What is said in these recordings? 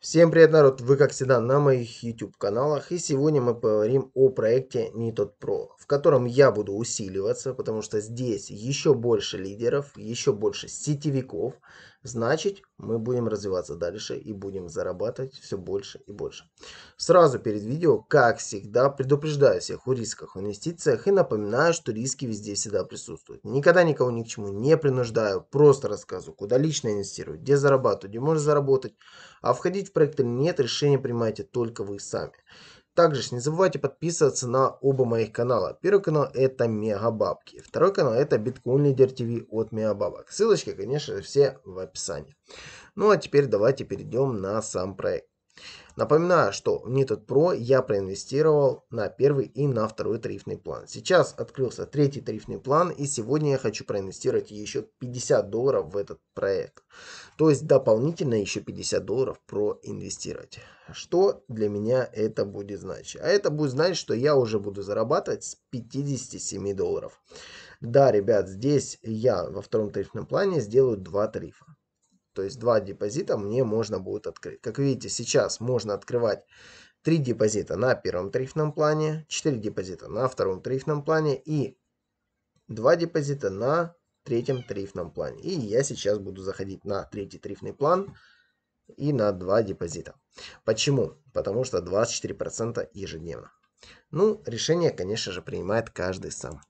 Всем привет, народ! Вы, как всегда, на моих YouTube-каналах. И сегодня мы поговорим о проекте Nitod Pro, в котором я буду усиливаться, потому что здесь еще больше лидеров, еще больше сетевиков, значит мы будем развиваться дальше и будем зарабатывать все больше и больше. Сразу перед видео, как всегда, предупреждаю всех о рисках в инвестициях и напоминаю, что риски везде всегда присутствуют. Никогда никого ни к чему не принуждаю, просто рассказываю, куда лично инвестировать, где зарабатывать, где можно заработать, а входить в проекты нет, решение принимаете только вы сами. Также не забывайте подписываться на оба моих канала. Первый канал это Мегабабки, второй канал это Биткоин Лидер ТВ от Мегабабок. Ссылочки, конечно, все в описании. Ну а теперь давайте перейдем на сам проект. Напоминаю, что в Needed Pro я проинвестировал на первый и на второй тарифный план. Сейчас открылся третий тарифный план и сегодня я хочу проинвестировать еще 50 долларов в этот проект. То есть дополнительно еще 50 долларов проинвестировать. Что для меня это будет значить? А это будет значить, что я уже буду зарабатывать с 57 долларов. Да, ребят, здесь я во втором тарифном плане сделаю два тарифа. То есть два депозита мне можно будет открыть. Как видите, сейчас можно открывать три депозита на первом тарифном плане, 4 депозита на втором тарифном плане и два депозита на третьем тарифном плане. И я сейчас буду заходить на третий тарифный план и на два депозита. Почему? Потому что 24% ежедневно. Ну, решение, конечно же, принимает каждый сам.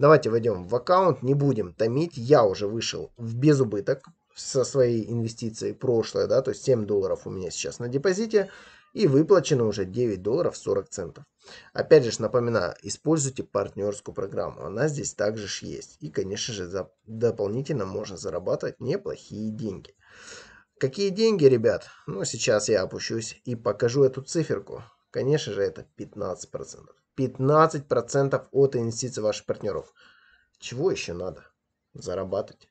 Давайте войдем в аккаунт, не будем томить. Я уже вышел в безубыток, со своей инвестицией прошлое, да, то есть 7 долларов у меня сейчас на депозите, и выплачено уже 9 долларов 40 центов. Опять же, напоминаю, используйте партнерскую программу, она здесь также ж есть. И, конечно же, за, дополнительно можно зарабатывать неплохие деньги. Какие деньги, ребят? Ну, сейчас я опущусь и покажу эту циферку. Конечно же, это 15%. 15% от инвестиций ваших партнеров. Чего еще надо? Зарабатывать.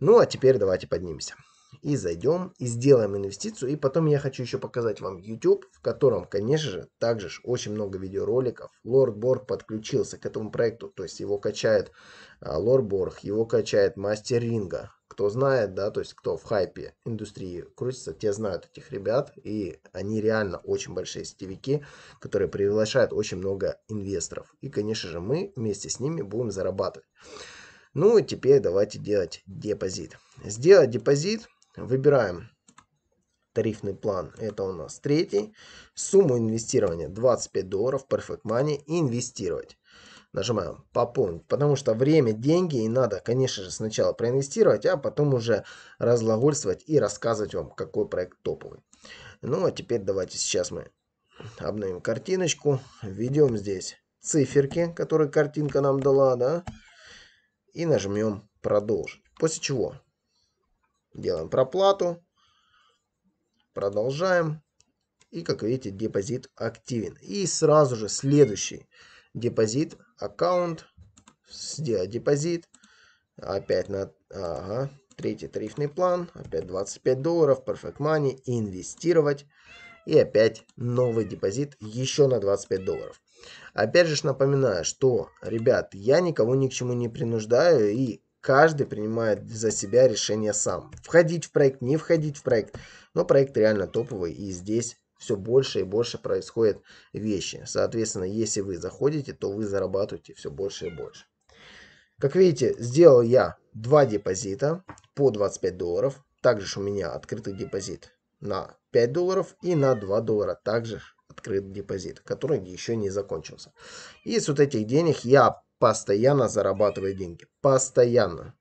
Ну а теперь давайте поднимемся. И зайдем, и сделаем инвестицию. И потом я хочу еще показать вам YouTube, в котором, конечно же, также очень много видеороликов. Лорд Борг подключился к этому проекту. То есть его качает а, Лорд Борг, его качает Мастер Ринга. Кто знает, да, то есть кто в хайпе индустрии крутится, те знают этих ребят. И они реально очень большие сетевики, которые приглашают очень много инвесторов. И, конечно же, мы вместе с ними будем зарабатывать. Ну и теперь давайте делать депозит. Сделать депозит. Выбираем тарифный план. Это у нас третий. Сумму инвестирования 25 долларов. Perfect Money. Инвестировать. Нажимаем пополнить. Потому что время, деньги. И надо, конечно же, сначала проинвестировать, а потом уже разлагольствовать и рассказывать вам, какой проект топовый. Ну а теперь давайте сейчас мы обновим картиночку. Введем здесь циферки, которые картинка нам дала, да, и нажмем продолжить. После чего делаем проплату, продолжаем. И как видите, депозит активен. И сразу же следующий депозит, аккаунт, сделать депозит. Опять на ага, третий тарифный план, опять 25 долларов, Perfect Money, инвестировать и опять новый депозит еще на 25 долларов. Опять же напоминаю, что, ребят, я никого ни к чему не принуждаю и каждый принимает за себя решение сам. Входить в проект, не входить в проект, но проект реально топовый и здесь все больше и больше происходят вещи. Соответственно, если вы заходите, то вы зарабатываете все больше и больше. Как видите, сделал я два депозита по 25 долларов. Также у меня открытый депозит на 5 долларов и на 2 доллара также открыт депозит, который еще не закончился. И с вот этих денег я постоянно зарабатываю деньги. Постоянно.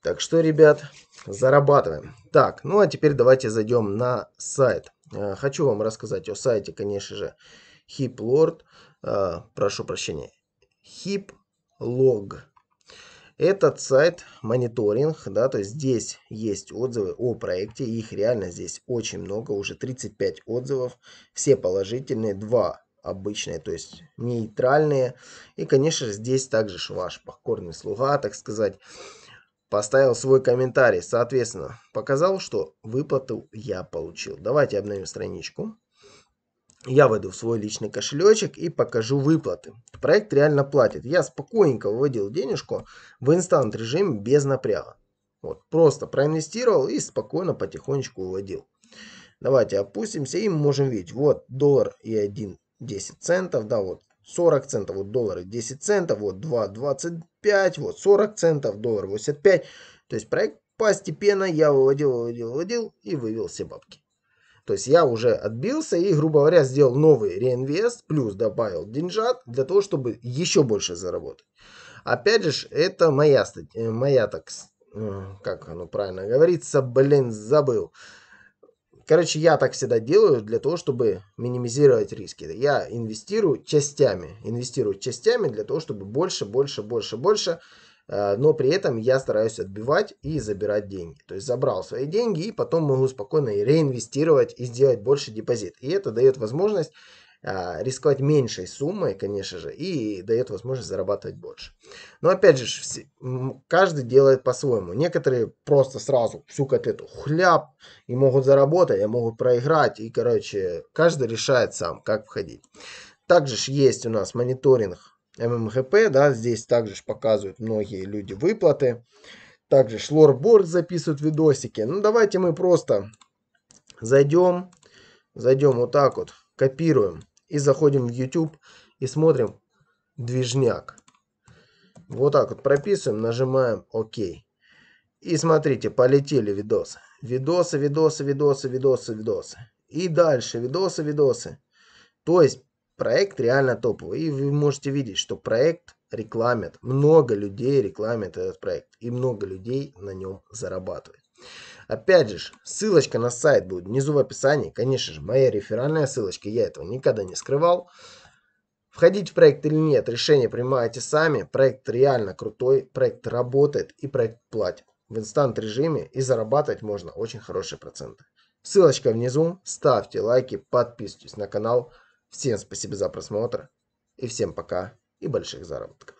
Так что, ребят, зарабатываем. Так, ну а теперь давайте зайдем на сайт. Э, хочу вам рассказать о сайте, конечно же, HipLord. Э, прошу прощения. HipLog. Этот сайт мониторинг, да, то есть здесь есть отзывы о проекте, их реально здесь очень много, уже 35 отзывов, все положительные, 2 обычные, то есть нейтральные. И, конечно здесь также ваш покорный слуга, так сказать, поставил свой комментарий, соответственно, показал, что выплату я получил. Давайте обновим страничку. Я введу в свой личный кошелечек и покажу выплаты. Проект реально платит. Я спокойненько выводил денежку в инстант режиме без напряга. Вот, просто проинвестировал и спокойно потихонечку выводил. Давайте опустимся и можем видеть, вот доллар и 1, 10 центов, да, вот 40 центов, вот доллар и 10 центов, вот 2,25, вот 40 центов, доллар 85. То есть проект постепенно я выводил, выводил, выводил и вывел все бабки. То есть я уже отбился и, грубо говоря, сделал новый реинвест, плюс добавил деньжат для того, чтобы еще больше заработать. Опять же, это моя, э, моя так, э, как оно правильно говорится, блин, забыл. Короче, я так всегда делаю для того, чтобы минимизировать риски. Я инвестирую частями, инвестирую частями для того, чтобы больше, больше, больше, больше Э, но при этом я стараюсь отбивать и забирать деньги. То есть забрал свои деньги и потом могу спокойно реинвестировать и сделать больше депозит. И это дает возможность э, рисковать меньшей суммой, конечно же, и дает возможность зарабатывать больше. Но опять же, каждый делает по-своему. Некоторые просто сразу всю котлету хляп и могут заработать, и могут проиграть. И, короче, каждый решает сам, как входить. Также есть у нас мониторинг ММГП, да, здесь также показывают многие люди выплаты. Также шлорборд записывают видосики. Ну, давайте мы просто зайдем, зайдем вот так вот, копируем и заходим в YouTube и смотрим движняк. Вот так вот прописываем, нажимаем ОК. И смотрите, полетели видосы. Видосы, видосы, видосы, видосы, видосы. И дальше видосы, видосы. То есть проект реально топовый. И вы можете видеть, что проект рекламят. Много людей рекламят этот проект. И много людей на нем зарабатывает. Опять же, ссылочка на сайт будет внизу в описании. Конечно же, моя реферальная ссылочка, я этого никогда не скрывал. Входить в проект или нет, решение принимаете сами. Проект реально крутой, проект работает и проект платит в инстант режиме и зарабатывать можно очень хорошие проценты. Ссылочка внизу, ставьте лайки, подписывайтесь на канал. Всем спасибо за просмотр и всем пока и больших заработков.